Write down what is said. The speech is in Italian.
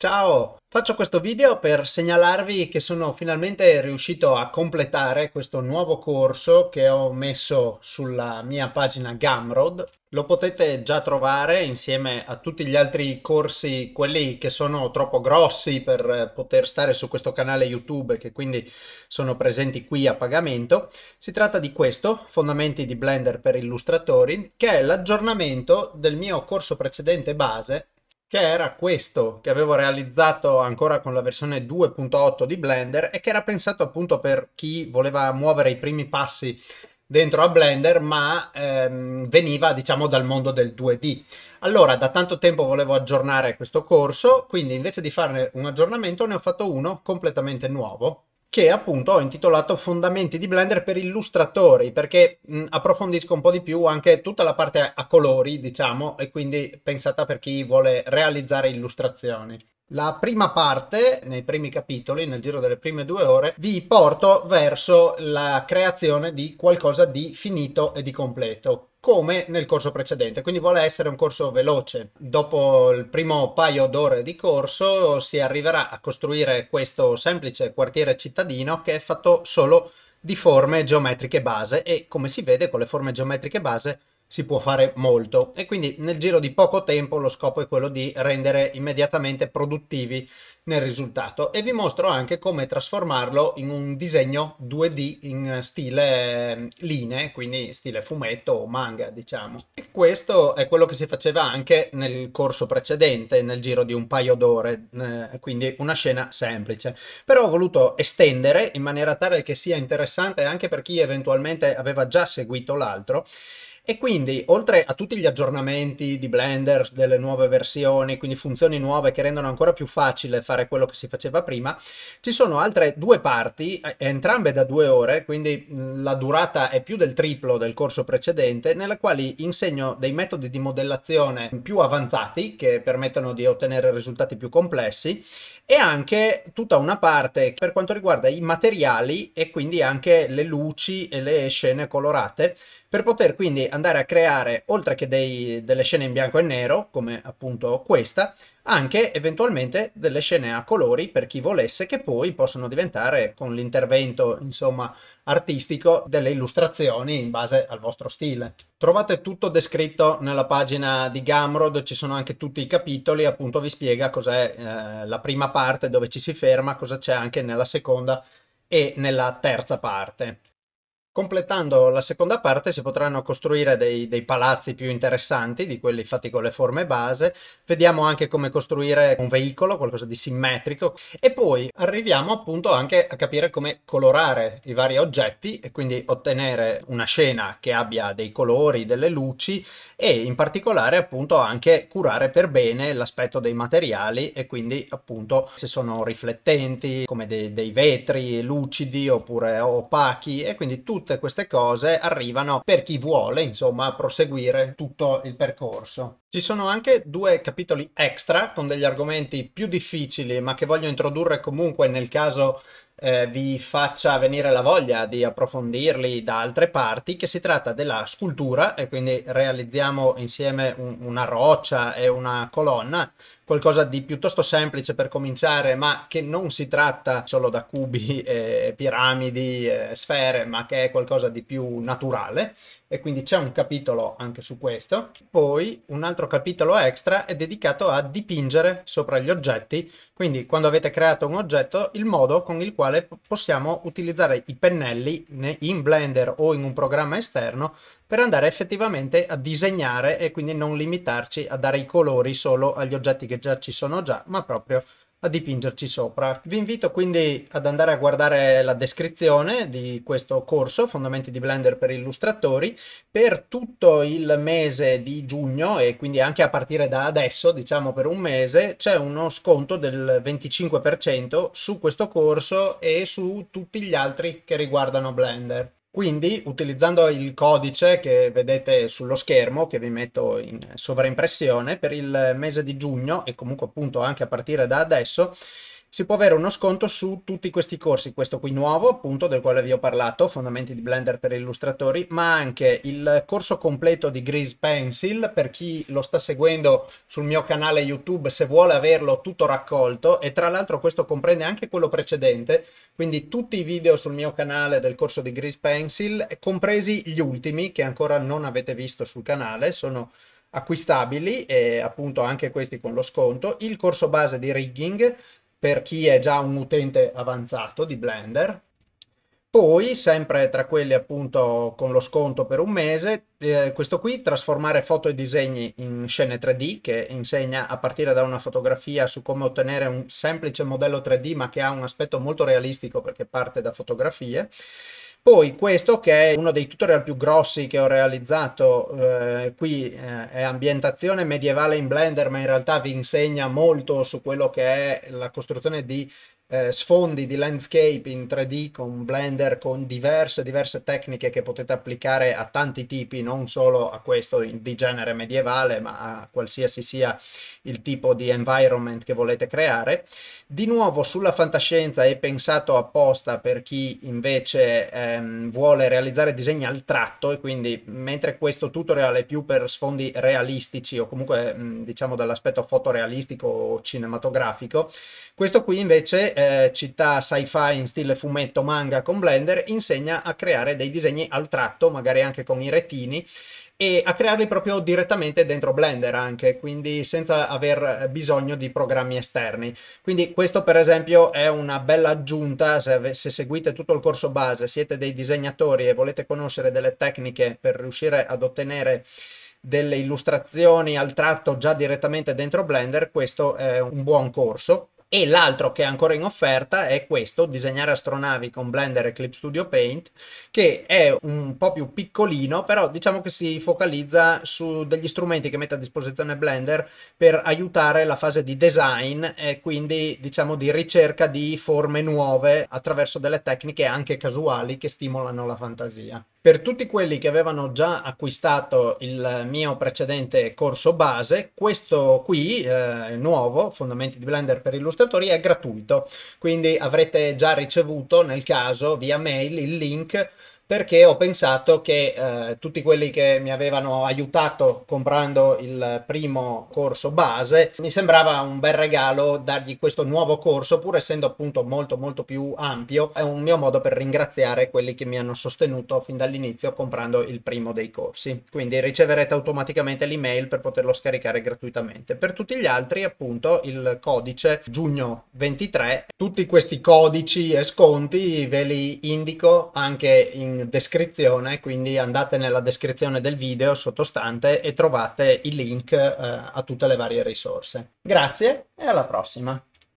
Ciao, faccio questo video per segnalarvi che sono finalmente riuscito a completare questo nuovo corso che ho messo sulla mia pagina Gumroad. Lo potete già trovare insieme a tutti gli altri corsi, quelli che sono troppo grossi per poter stare su questo canale YouTube che quindi sono presenti qui a pagamento. Si tratta di questo, Fondamenti di Blender per Illustratori, che è l'aggiornamento del mio corso precedente base che era questo che avevo realizzato ancora con la versione 2.8 di Blender e che era pensato appunto per chi voleva muovere i primi passi dentro a Blender, ma ehm, veniva diciamo dal mondo del 2D. Allora, da tanto tempo volevo aggiornare questo corso, quindi invece di farne un aggiornamento ne ho fatto uno completamente nuovo, che appunto ho intitolato Fondamenti di Blender per illustratori, perché mh, approfondisco un po' di più anche tutta la parte a, a colori, diciamo, e quindi pensata per chi vuole realizzare illustrazioni. La prima parte, nei primi capitoli, nel giro delle prime due ore, vi porto verso la creazione di qualcosa di finito e di completo come nel corso precedente, quindi vuole essere un corso veloce. Dopo il primo paio d'ore di corso si arriverà a costruire questo semplice quartiere cittadino che è fatto solo di forme geometriche base e come si vede con le forme geometriche base si può fare molto e quindi nel giro di poco tempo lo scopo è quello di rendere immediatamente produttivi nel risultato e vi mostro anche come trasformarlo in un disegno 2D in stile ehm, linee, quindi stile fumetto o manga diciamo. E questo è quello che si faceva anche nel corso precedente, nel giro di un paio d'ore, eh, quindi una scena semplice. Però ho voluto estendere in maniera tale che sia interessante anche per chi eventualmente aveva già seguito l'altro e quindi, oltre a tutti gli aggiornamenti di Blender, delle nuove versioni, quindi funzioni nuove che rendono ancora più facile fare quello che si faceva prima, ci sono altre due parti, eh, entrambe da due ore, quindi la durata è più del triplo del corso precedente, nelle quali insegno dei metodi di modellazione più avanzati che permettono di ottenere risultati più complessi e anche tutta una parte per quanto riguarda i materiali e quindi anche le luci e le scene colorate per poter quindi andare a creare, oltre che dei, delle scene in bianco e nero, come appunto questa, anche eventualmente delle scene a colori per chi volesse, che poi possono diventare, con l'intervento insomma artistico, delle illustrazioni in base al vostro stile. Trovate tutto descritto nella pagina di Gamrod, ci sono anche tutti i capitoli, appunto vi spiega cos'è eh, la prima parte, dove ci si ferma, cosa c'è anche nella seconda e nella terza parte. Completando la seconda parte si potranno costruire dei, dei, palazzi più interessanti di quelli fatti con le forme base, vediamo anche come costruire un veicolo, qualcosa di simmetrico e poi arriviamo appunto anche a capire come colorare i vari oggetti e quindi ottenere una scena che abbia dei colori, delle luci e in particolare appunto anche curare per bene l'aspetto dei materiali e quindi appunto se sono riflettenti come dei, dei vetri lucidi oppure opachi e quindi tutto tutte queste cose arrivano per chi vuole, insomma, proseguire tutto il percorso. Ci sono anche due capitoli extra con degli argomenti più difficili, ma che voglio introdurre comunque nel caso eh, vi faccia venire la voglia di approfondirli da altre parti, che si tratta della scultura, e quindi realizziamo insieme un, una roccia e una colonna, qualcosa di piuttosto semplice per cominciare, ma che non si tratta solo da cubi, eh, piramidi, eh, sfere, ma che è qualcosa di più naturale e quindi c'è un capitolo anche su questo. Poi un altro capitolo extra è dedicato a dipingere sopra gli oggetti, quindi quando avete creato un oggetto, il modo con il quale possiamo utilizzare i pennelli in Blender o in un programma esterno per andare effettivamente a disegnare e quindi non limitarci a dare i colori solo agli oggetti che già ci sono già, ma proprio a dipingerci sopra. Vi invito quindi ad andare a guardare la descrizione di questo corso Fondamenti di Blender per illustratori per tutto il mese di giugno e quindi anche a partire da adesso, diciamo per un mese, c'è uno sconto del 25% su questo corso e su tutti gli altri che riguardano Blender. Quindi, utilizzando il codice che vedete sullo schermo, che vi metto in sovraimpressione, per il mese di giugno e comunque appunto anche a partire da adesso, si può avere uno sconto su tutti questi corsi, questo qui nuovo appunto del quale vi ho parlato, fondamenti di Blender per illustratori, ma anche il corso completo di Grease Pencil per chi lo sta seguendo sul mio canale YouTube se vuole averlo tutto raccolto e tra l'altro questo comprende anche quello precedente, quindi tutti i video sul mio canale del corso di Grease Pencil, compresi gli ultimi che ancora non avete visto sul canale, sono acquistabili e appunto anche questi con lo sconto, il corso base di rigging per chi è già un utente avanzato di Blender. Poi, sempre tra quelli appunto con lo sconto per un mese, eh, questo qui, trasformare foto e disegni in scene 3D, che insegna a partire da una fotografia su come ottenere un semplice modello 3D, ma che ha un aspetto molto realistico perché parte da fotografie. Poi questo che è uno dei tutorial più grossi che ho realizzato eh, qui eh, è ambientazione medievale in Blender, ma in realtà vi insegna molto su quello che è la costruzione di eh, sfondi di landscape in 3D con Blender con diverse, diverse tecniche che potete applicare a tanti tipi, non solo a questo di genere medievale, ma a qualsiasi sia il tipo di environment che volete creare. Di nuovo sulla fantascienza è pensato apposta per chi invece ehm, vuole realizzare disegni al tratto e quindi mentre questo tutorial è più per sfondi realistici o comunque mh, mm, diciamo dall'aspetto fotorealistico o cinematografico, questo qui invece eh, città sci-fi in stile fumetto manga con Blender, insegna a creare dei disegni al tratto, magari anche con i retini, e a crearli proprio direttamente dentro Blender anche, quindi senza aver bisogno di programmi esterni. Quindi questo per esempio è una bella aggiunta se, se, seguite tutto il corso base, siete dei disegnatori e volete conoscere delle tecniche per riuscire ad ottenere delle illustrazioni al tratto già direttamente dentro Blender, questo è un buon corso. E l'altro che è ancora in offerta è questo, disegnare astronavi con Blender e Clip Studio Paint, che è un po' più piccolino, però diciamo che si focalizza su degli strumenti che mette a disposizione Blender per aiutare la fase di design e quindi diciamo di ricerca di forme nuove attraverso delle tecniche anche casuali che stimolano la fantasia. Per tutti quelli che avevano già acquistato il mio precedente corso base, questo qui, eh, nuovo, Fondamenti di Blender per illustratori, è gratuito. Quindi avrete già ricevuto, nel caso, via mail il link perché ho pensato che eh, tutti quelli che mi avevano aiutato comprando il primo corso base mi sembrava un bel regalo dargli questo nuovo corso pur essendo appunto molto molto più ampio è un mio modo per ringraziare quelli che mi hanno sostenuto fin dall'inizio comprando il primo dei corsi quindi riceverete automaticamente l'email per poterlo scaricare gratuitamente per tutti gli altri appunto il codice giugno 23 tutti questi codici e sconti ve li indico anche in descrizione, quindi andate nella descrizione del video sottostante e trovate il link eh, a tutte le varie risorse. Grazie e alla prossima!